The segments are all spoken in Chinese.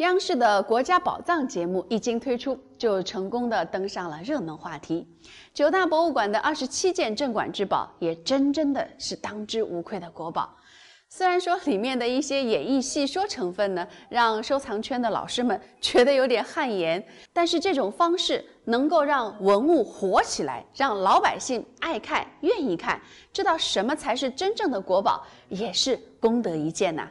央视的《国家宝藏》节目一经推出，就成功的登上了热门话题。九大博物馆的二十七件镇馆之宝，也真真的是当之无愧的国宝。虽然说里面的一些演绎戏说成分呢，让收藏圈的老师们觉得有点汗颜，但是这种方式能够让文物火起来，让老百姓爱看、愿意看，知道什么才是真正的国宝，也是功德一件呐。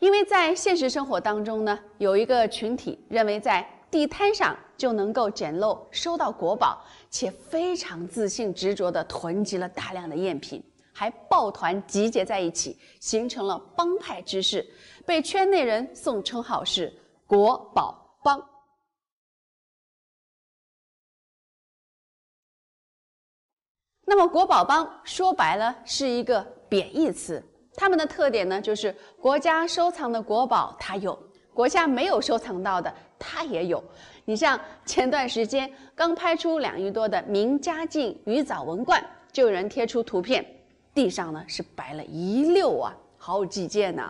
因为在现实生活当中呢，有一个群体认为在地摊上就能够捡漏、收到国宝，且非常自信、执着地囤积了大量的赝品，还抱团集结在一起，形成了帮派之势，被圈内人送称号是“国宝帮”。那么“国宝帮”说白了是一个贬义词。他们的特点呢，就是国家收藏的国宝，他有；国家没有收藏到的，他也有。你像前段时间刚拍出两亿多的明嘉靖鱼藻文罐，就有人贴出图片，地上呢是摆了一溜啊，好几件呢，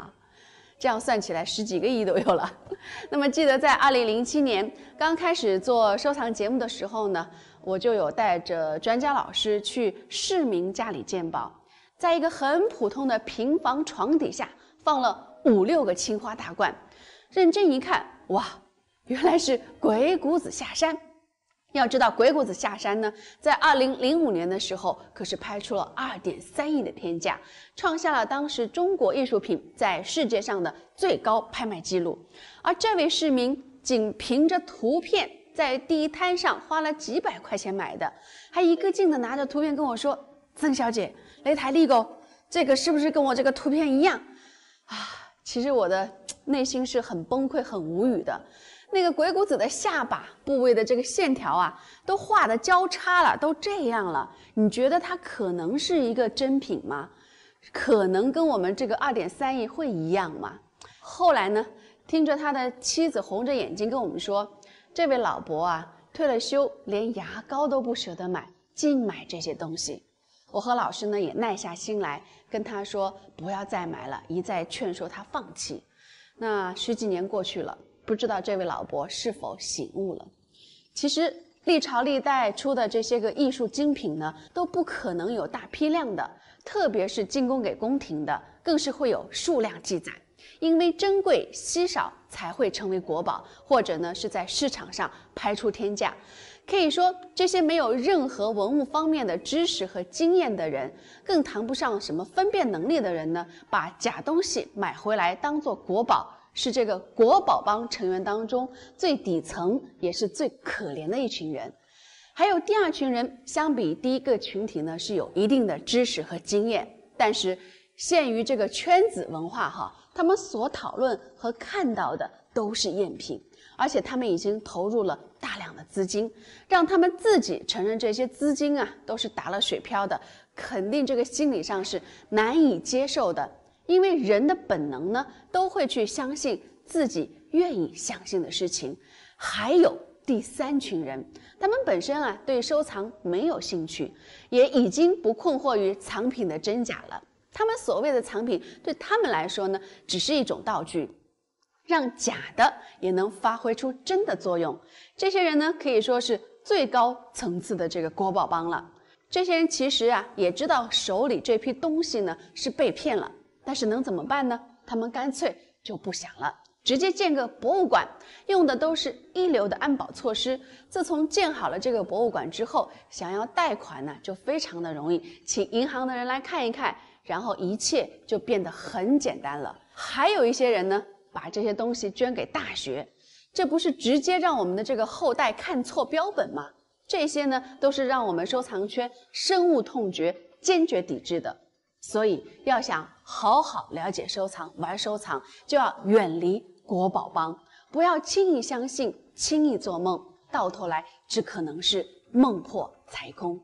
这样算起来十几个亿都有了。那么记得在二零零七年刚开始做收藏节目的时候呢，我就有带着专家老师去市民家里鉴宝。在一个很普通的平房床底下放了五六个青花大罐，认真一看，哇，原来是《鬼谷子下山》。要知道，《鬼谷子下山》呢，在二零零五年的时候可是拍出了二点三亿的天价，创下了当时中国艺术品在世界上的最高拍卖记录。而这位市民仅凭着图片在地摊上花了几百块钱买的，还一个劲的拿着图片跟我说。曾小姐，雷台立狗，这个是不是跟我这个图片一样啊？其实我的内心是很崩溃、很无语的。那个鬼谷子的下巴部位的这个线条啊，都画的交叉了，都这样了。你觉得它可能是一个真品吗？可能跟我们这个二点三亿会一样吗？后来呢，听着他的妻子红着眼睛跟我们说：“这位老伯啊，退了休，连牙膏都不舍得买，净买这些东西。”我和老师呢也耐下心来跟他说不要再买了，一再劝说他放弃。那十几年过去了，不知道这位老伯是否醒悟了？其实历朝历代出的这些个艺术精品呢，都不可能有大批量的，特别是进贡给宫廷的，更是会有数量记载。因为珍贵稀少才会成为国宝，或者呢是在市场上拍出天价。可以说，这些没有任何文物方面的知识和经验的人，更谈不上什么分辨能力的人呢，把假东西买回来当做国宝，是这个国宝帮成员当中最底层也是最可怜的一群人。还有第二群人，相比第一个群体呢，是有一定的知识和经验，但是。限于这个圈子文化，哈，他们所讨论和看到的都是赝品，而且他们已经投入了大量的资金，让他们自己承认这些资金啊都是打了水漂的，肯定这个心理上是难以接受的，因为人的本能呢都会去相信自己愿意相信的事情。还有第三群人，他们本身啊对收藏没有兴趣，也已经不困惑于藏品的真假了。他们所谓的藏品，对他们来说呢，只是一种道具，让假的也能发挥出真的作用。这些人呢，可以说是最高层次的这个国宝帮了。这些人其实啊，也知道手里这批东西呢是被骗了，但是能怎么办呢？他们干脆就不想了，直接建个博物馆，用的都是一流的安保措施。自从建好了这个博物馆之后，想要贷款呢就非常的容易，请银行的人来看一看。然后一切就变得很简单了。还有一些人呢，把这些东西捐给大学，这不是直接让我们的这个后代看错标本吗？这些呢，都是让我们收藏圈深恶痛绝、坚决抵制的。所以，要想好好了解收藏、玩收藏，就要远离国宝帮，不要轻易相信、轻易做梦，到头来只可能是梦破财空。